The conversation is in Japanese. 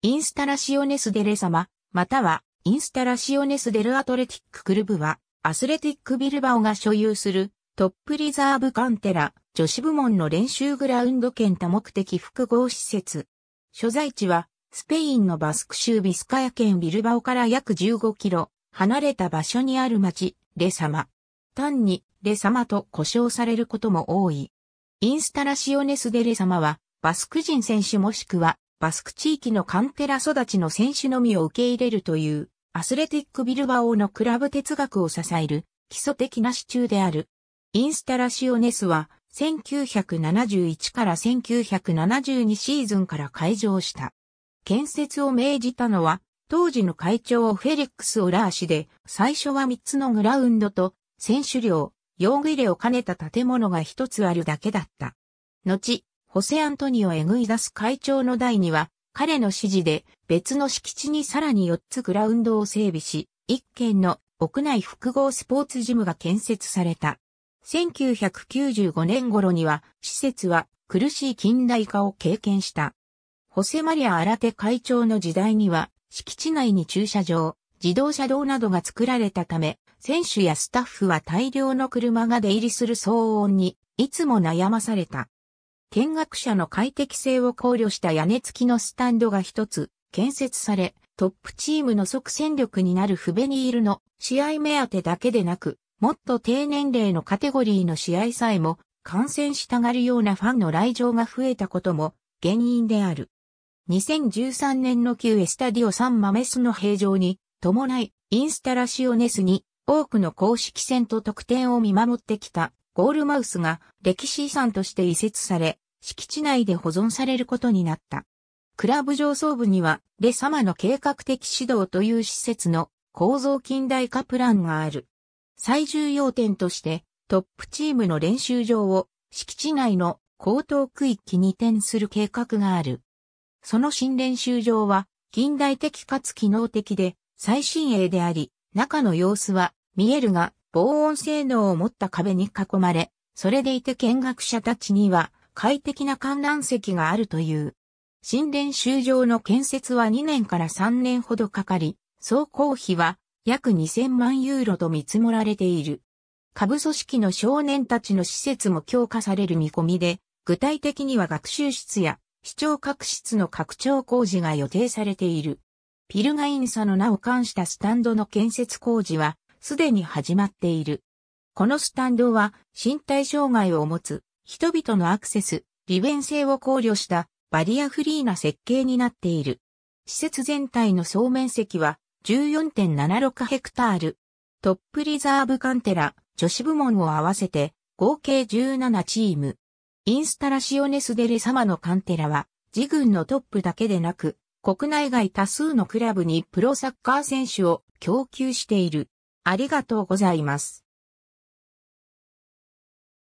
インスタラシオネスデレ様、または、インスタラシオネスデルアトレティッククルブは、アスレティックビルバオが所有する、トップリザーブカンテラ、女子部門の練習グラウンド兼多目的複合施設。所在地は、スペインのバスク州ビスカヤ県ビルバオから約15キロ、離れた場所にある町、レ様。単に、レ様と呼称されることも多い。インスタラシオネスデレ様は、バスク人選手もしくは、バスク地域のカンテラ育ちの選手のみを受け入れるという、アスレティックビルバオのクラブ哲学を支える基礎的な支柱である。インスタラシオネスは、1971から1972シーズンから開場した。建設を命じたのは、当時の会長フェリックス・オラー氏で、最初は3つのグラウンドと、選手寮、用具入れを兼ねた建物が1つあるだけだった。後、ホセアントニオ・エグイダス会長の代には、彼の指示で別の敷地にさらに4つグラウンドを整備し、1軒の屋内複合スポーツジムが建設された。1995年頃には、施設は苦しい近代化を経験した。ホセマリア・アラテ会長の時代には、敷地内に駐車場、自動車道などが作られたため、選手やスタッフは大量の車が出入りする騒音に、いつも悩まされた。見学者の快適性を考慮した屋根付きのスタンドが一つ建設され、トップチームの即戦力になるフベニールの試合目当てだけでなく、もっと低年齢のカテゴリーの試合さえも感染したがるようなファンの来場が増えたことも原因である。2013年の旧エスタディオサンマメスの平常に伴いインスタラシオネスに多くの公式戦と得点を見守ってきたゴールマウスが歴史遺産として移設され、敷地内で保存されることになった。クラブ上層部には、レ様の計画的指導という施設の構造近代化プランがある。最重要点として、トップチームの練習場を敷地内の高等区域に移転する計画がある。その新練習場は、近代的かつ機能的で、最新鋭であり、中の様子は見えるが、防音性能を持った壁に囲まれ、それでいて見学者たちには快適な観覧席があるという。新練習場の建設は2年から3年ほどかかり、総工費は約2000万ユーロと見積もられている。下部組織の少年たちの施設も強化される見込みで、具体的には学習室や視聴覚室の拡張工事が予定されている。ピルガインサの名を冠したスタンドの建設工事は、すでに始まっている。このスタンドは身体障害を持つ人々のアクセス、利便性を考慮したバリアフリーな設計になっている。施設全体の総面積は14.76ヘクタール。トップリザーブカンテラ女子部門を合わせて合計17チーム。インスタラシオネスデレ様のカンテラは自軍のトップだけでなく国内外多数のクラブにプロサッカー選手を供給している。ありがとうございます。